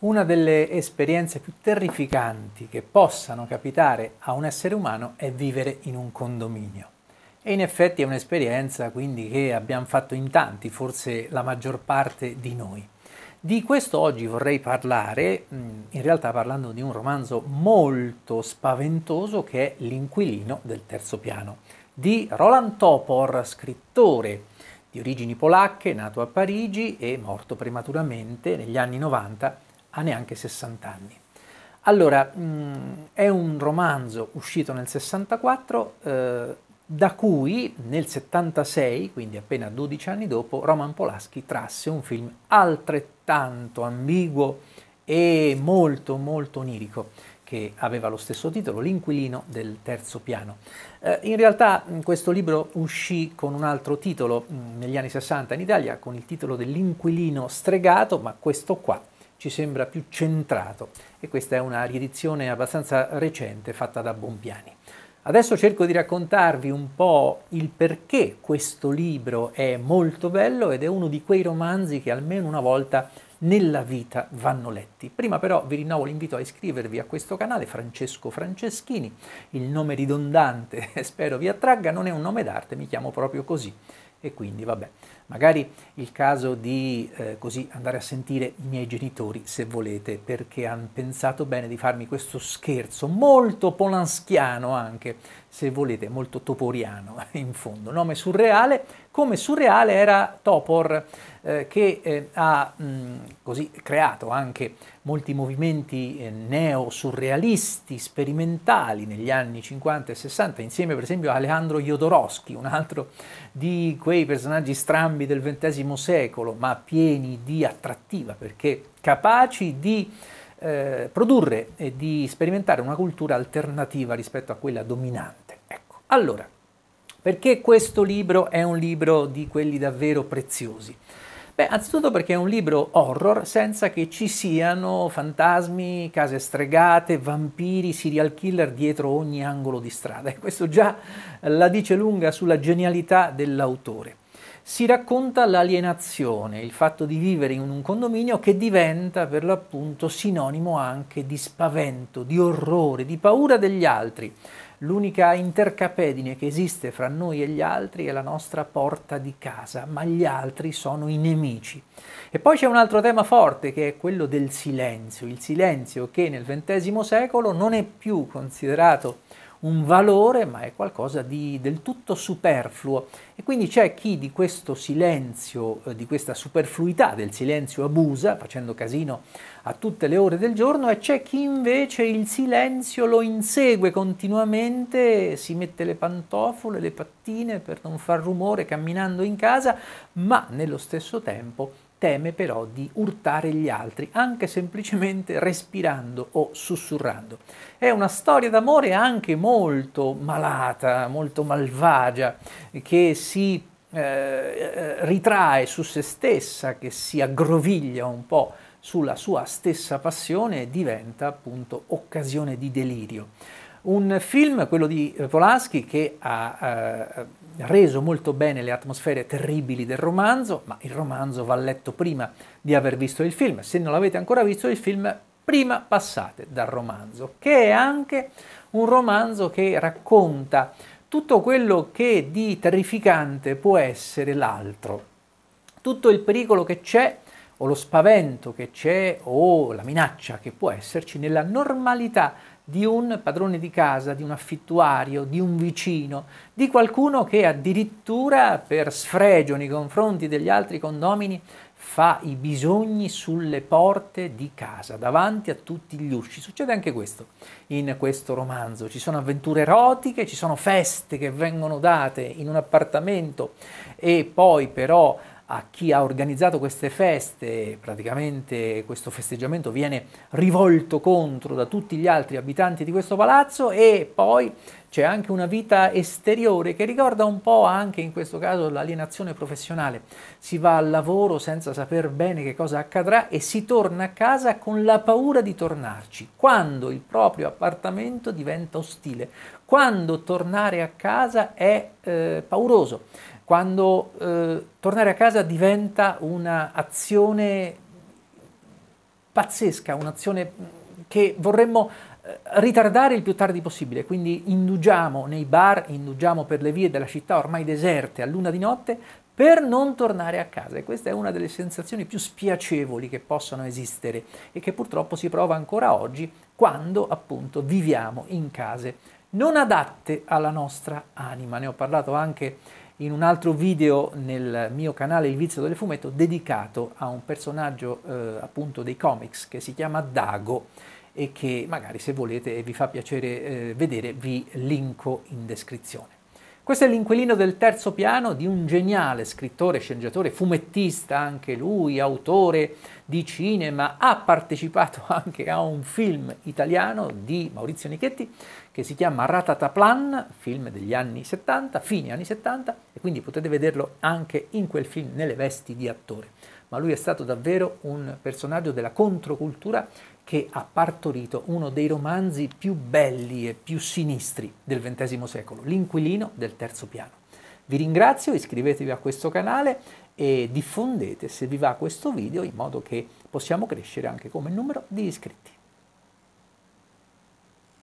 Una delle esperienze più terrificanti che possano capitare a un essere umano è vivere in un condominio. E in effetti è un'esperienza quindi che abbiamo fatto in tanti, forse la maggior parte di noi. Di questo oggi vorrei parlare, in realtà parlando di un romanzo molto spaventoso che è L'inquilino del terzo piano, di Roland Topor, scrittore di origini polacche, nato a Parigi e morto prematuramente negli anni 90 ha neanche 60 anni. Allora, mh, è un romanzo uscito nel 64, eh, da cui nel 76, quindi appena 12 anni dopo, Roman Polaschi trasse un film altrettanto ambiguo e molto molto onirico che aveva lo stesso titolo, L'inquilino del terzo piano. Eh, in realtà questo libro uscì con un altro titolo mh, negli anni 60 in Italia, con il titolo dell'inquilino stregato, ma questo qua ci sembra più centrato e questa è una riedizione abbastanza recente fatta da Bompiani. Adesso cerco di raccontarvi un po' il perché questo libro è molto bello ed è uno di quei romanzi che almeno una volta nella vita vanno letti. Prima però vi rinnovo l'invito a iscrivervi a questo canale, Francesco Franceschini, il nome ridondante, eh, spero vi attragga, non è un nome d'arte, mi chiamo proprio così. E quindi vabbè, magari il caso di eh, così andare a sentire i miei genitori se volete, perché hanno pensato bene di farmi questo scherzo, molto polanschiano anche, se volete, molto toporiano in fondo. Nome surreale, come surreale era Topor eh, che eh, ha mm, così creato anche molti movimenti eh, neo-surrealisti, sperimentali negli anni 50 e 60, insieme per esempio a Alejandro Jodorowsky, un altro di quei personaggi strambi del XX secolo, ma pieni di attrattiva, perché capaci di eh, produrre e di sperimentare una cultura alternativa rispetto a quella dominante. Ecco, allora, perché questo libro è un libro di quelli davvero preziosi? Beh, anzitutto perché è un libro horror senza che ci siano fantasmi, case stregate, vampiri, serial killer dietro ogni angolo di strada. E questo già la dice lunga sulla genialità dell'autore. Si racconta l'alienazione, il fatto di vivere in un condominio che diventa per l'appunto sinonimo anche di spavento, di orrore, di paura degli altri L'unica intercapedine che esiste fra noi e gli altri è la nostra porta di casa, ma gli altri sono i nemici. E poi c'è un altro tema forte che è quello del silenzio, il silenzio che nel XX secolo non è più considerato un valore, ma è qualcosa di del tutto superfluo. E quindi c'è chi di questo silenzio, eh, di questa superfluità del silenzio abusa, facendo casino a tutte le ore del giorno, e c'è chi invece il silenzio lo insegue continuamente, si mette le pantofole, le pattine per non far rumore camminando in casa, ma nello stesso tempo teme però di urtare gli altri, anche semplicemente respirando o sussurrando. È una storia d'amore anche molto malata, molto malvagia, che si eh, eh ritrae su se stessa, che si aggroviglia un po' sulla sua stessa passione e diventa appunto occasione di delirio. Un film, quello di Polanski, che ha... Eh, reso molto bene le atmosfere terribili del romanzo, ma il romanzo va letto prima di aver visto il film. Se non l'avete ancora visto il film, prima passate dal romanzo, che è anche un romanzo che racconta tutto quello che di terrificante può essere l'altro, tutto il pericolo che c'è o lo spavento che c'è o la minaccia che può esserci nella normalità di un padrone di casa, di un affittuario, di un vicino, di qualcuno che addirittura per sfregio nei confronti degli altri condomini fa i bisogni sulle porte di casa, davanti a tutti gli usci. Succede anche questo in questo romanzo. Ci sono avventure erotiche, ci sono feste che vengono date in un appartamento e poi però a chi ha organizzato queste feste, praticamente questo festeggiamento viene rivolto contro da tutti gli altri abitanti di questo palazzo e poi c'è anche una vita esteriore che ricorda un po' anche in questo caso l'alienazione professionale. Si va al lavoro senza saper bene che cosa accadrà e si torna a casa con la paura di tornarci, quando il proprio appartamento diventa ostile, quando tornare a casa è eh, pauroso quando eh, tornare a casa diventa un'azione pazzesca, un'azione che vorremmo eh, ritardare il più tardi possibile, quindi indugiamo nei bar, indugiamo per le vie della città ormai deserte a luna di notte per non tornare a casa e questa è una delle sensazioni più spiacevoli che possano esistere e che purtroppo si prova ancora oggi quando appunto viviamo in case non adatte alla nostra anima. Ne ho parlato anche in un altro video nel mio canale Il Vizio del Fumetto dedicato a un personaggio eh, appunto dei comics che si chiama Dago e che magari se volete e vi fa piacere eh, vedere vi linko in descrizione. Questo è l'inquilino del terzo piano di un geniale scrittore, sceneggiatore, fumettista anche lui, autore di cinema, ha partecipato anche a un film italiano di Maurizio Nichetti che si chiama Ratataplan, film degli anni 70, fine anni 70, e quindi potete vederlo anche in quel film nelle vesti di attore. Ma lui è stato davvero un personaggio della controcultura che ha partorito uno dei romanzi più belli e più sinistri del XX secolo, L'inquilino del terzo piano. Vi ringrazio, iscrivetevi a questo canale e diffondete se vi va questo video in modo che possiamo crescere anche come numero di iscritti.